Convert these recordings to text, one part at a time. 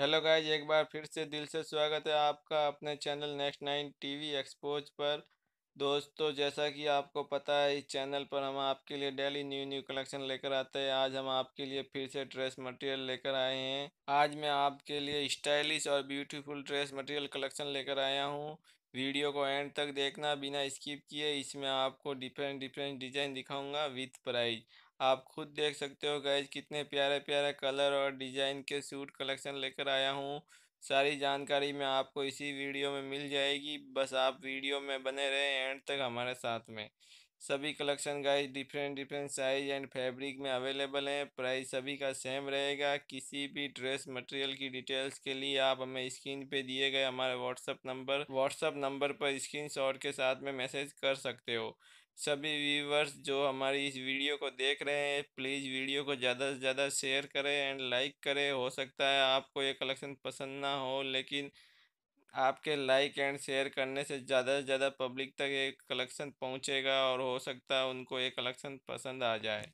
hello guys एक बार फिर से दिल से स्वागत है आपका अपने channel Next Nine TV Expose पर दोस्तों जैसा कि आपको पता है इस चैनल पर हम आपके लिए डेली न्यू न्यू कलेक्शन लेकर आते हैं आज हम आपके लिए फिर से ड्रेस मटेरियल लेकर आए हैं आज मैं आपके लिए स्टाइलिश और ब्यूटीफुल ड्रेस मटेरियल कलेक्शन लेकर आया हूँ वीडियो को एंड तक देखना बिना स्किप किए इसमें आपको डिफरेंट डिफरेंट डिज़ाइन दिखाऊंगा विथ प्राइज आप खुद देख सकते हो गैज कितने प्यारे प्यारे कलर और डिज़ाइन के सूट कलेक्शन लेकर आया हूँ सारी जानकारी मैं आपको इसी वीडियो में मिल जाएगी बस आप वीडियो में बने रहें एंड तक हमारे साथ में सभी collection guys different different size and fabric में अवेलेबल है प्राइस सभी का सेम रहेगा किसी भी ड्रेस मटेरियल की डिटेल्स के लिए आप हमें स्क्रीन पे दिए गए हमारे व्हाट्सअप नंबर व्हाट्सअप नंबर पर स्क्रीनशॉट के साथ में मैसेज कर सकते हो सभी व्यूवर्स जो हमारी इस वीडियो को देख रहे हैं प्लीज़ वीडियो को ज़्यादा से ज़्यादा शेयर करें एंड लाइक करें हो सकता है आपको ये कलेक्शन पसंद ना हो लेकिन आपके लाइक एंड शेयर करने से ज़्यादा से ज़्यादा पब्लिक तक ये कलेक्शन पहुँचेगा और हो सकता है उनको ये कलेक्शन पसंद आ जाए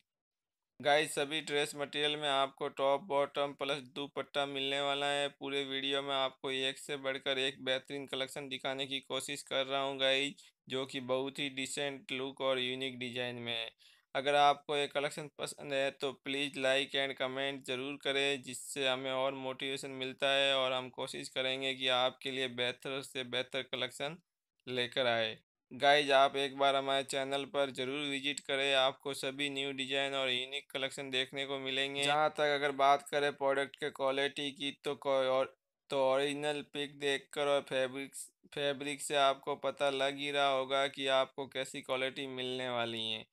गाइस सभी ड्रेस मटेरियल में आपको टॉप बॉटम प्लस दुपट्टा मिलने वाला है पूरे वीडियो में आपको एक से बढ़कर एक बेहतरीन कलेक्शन दिखाने की कोशिश कर रहा हूँ गाइस जो कि बहुत ही डिसेंट लुक और यूनिक डिजाइन में है अगर आपको ये कलेक्शन पसंद है तो प्लीज़ लाइक एंड कमेंट ज़रूर करें जिससे हमें और मोटिवेशन मिलता है और हम कोशिश करेंगे कि आपके लिए बेहतर से बेहतर कलेक्शन लेकर आए गाइज आप एक बार हमारे चैनल पर जरूर विजिट करें आपको सभी न्यू डिजाइन और यूनिक कलेक्शन देखने को मिलेंगे जहाँ तक अगर बात करें प्रोडक्ट के क्वालिटी की तो और तो ओरिजिनल पिक देखकर और फैब्रिक फैब्रिक से आपको पता लग ही रहा होगा कि आपको कैसी क्वालिटी मिलने वाली है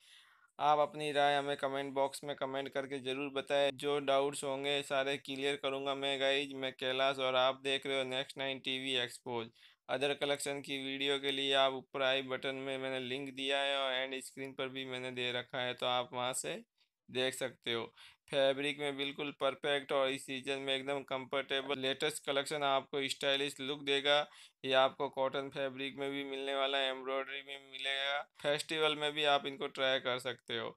आप अपनी राय हमें कमेंट बॉक्स में कमेंट करके ज़रूर बताएं जो डाउट्स होंगे सारे क्लियर करूँगा मैं गाइज मैं कैलाश और आप देख रहे हो Next Nine TV Expose other collection की वीडियो के लिए आप ऊपर आई बटन में मैंने लिंक दिया है और एंड स्क्रीन पर भी मैंने दे रखा है तो आप वहाँ से देख सकते हो फैब्रिक में बिल्कुल परफेक्ट और इस सीजन में एकदम कंफर्टेबल लेटेस्ट कलेक्शन आपको स्टाइलिश लुक देगा ये आपको कॉटन फैब्रिक में भी मिलने वाला है एम्ब्रॉयडरी में मिलेगा फेस्टिवल में भी आप इनको ट्राई कर सकते हो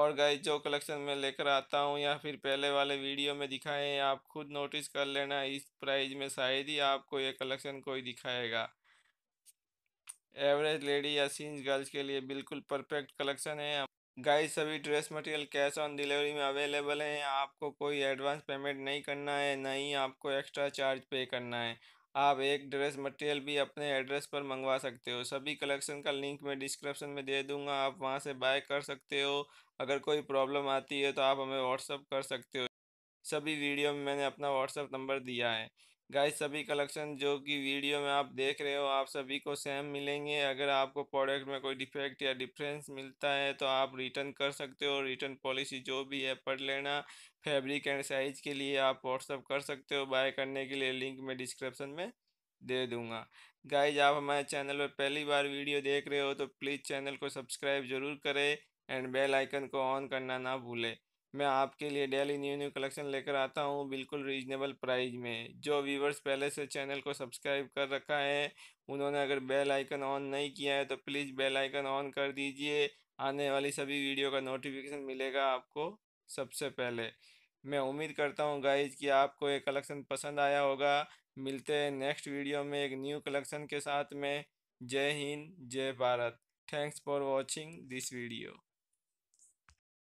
और गाइज जो कलेक्शन में लेकर आता हूँ या फिर पहले वाले वीडियो में दिखाए आप खुद नोटिस कर लेना इस प्राइस में शायद ही आपको ये कलेक्शन कोई दिखाएगा एवरेज लेडी या सीन्स गर्ल्स के लिए बिल्कुल परफेक्ट कलेक्शन है गाइस सभी dress material cash on delivery में अवेलेबल है आपको कोई एडवांस पेमेंट नहीं करना है ना ही आपको एक्स्ट्रा चार्ज पे करना है आप एक ड्रेस मटेरियल भी अपने एड्रेस पर मंगवा सकते हो सभी कलेक्शन का लिंक मैं डिस्क्रिप्शन में दे दूंगा आप वहां से बाय कर सकते हो अगर कोई प्रॉब्लम आती है तो आप हमें व्हाट्सअप कर सकते हो सभी वीडियो में मैंने अपना व्हाट्सअप नंबर दिया है गाइस सभी कलेक्शन जो कि वीडियो में आप देख रहे हो आप सभी को सेम मिलेंगे अगर आपको प्रोडक्ट में कोई डिफेक्ट या डिफरेंस मिलता है तो आप रिटर्न कर सकते हो रिटर्न पॉलिसी जो भी है पढ़ लेना फैब्रिक एंड साइज के लिए आप व्हाट्सअप कर सकते हो बाय करने के लिए लिंक में डिस्क्रिप्शन में दे दूंगा गाइज आप हमारे चैनल पर पहली बार वीडियो देख रहे हो तो प्लीज़ चैनल को सब्सक्राइब जरूर करें एंड बेल आइकन को ऑन करना ना भूलें मैं आपके लिए डेली न्यू न्यू कलेक्शन लेकर आता हूँ बिल्कुल रीजनेबल प्राइस में जो व्यूवर्स पहले से चैनल को सब्सक्राइब कर रखा है उन्होंने अगर बेल आइकन ऑन नहीं किया है तो प्लीज़ बेल आइकन ऑन कर दीजिए आने वाली सभी वीडियो का नोटिफिकेशन मिलेगा आपको सबसे पहले मैं उम्मीद करता हूँ गाइज कि आपको ये कलेक्शन पसंद आया होगा मिलते हैं नेक्स्ट वीडियो में एक न्यू कलेक्शन के साथ में जय हिंद जय Bharat thanks for watching this video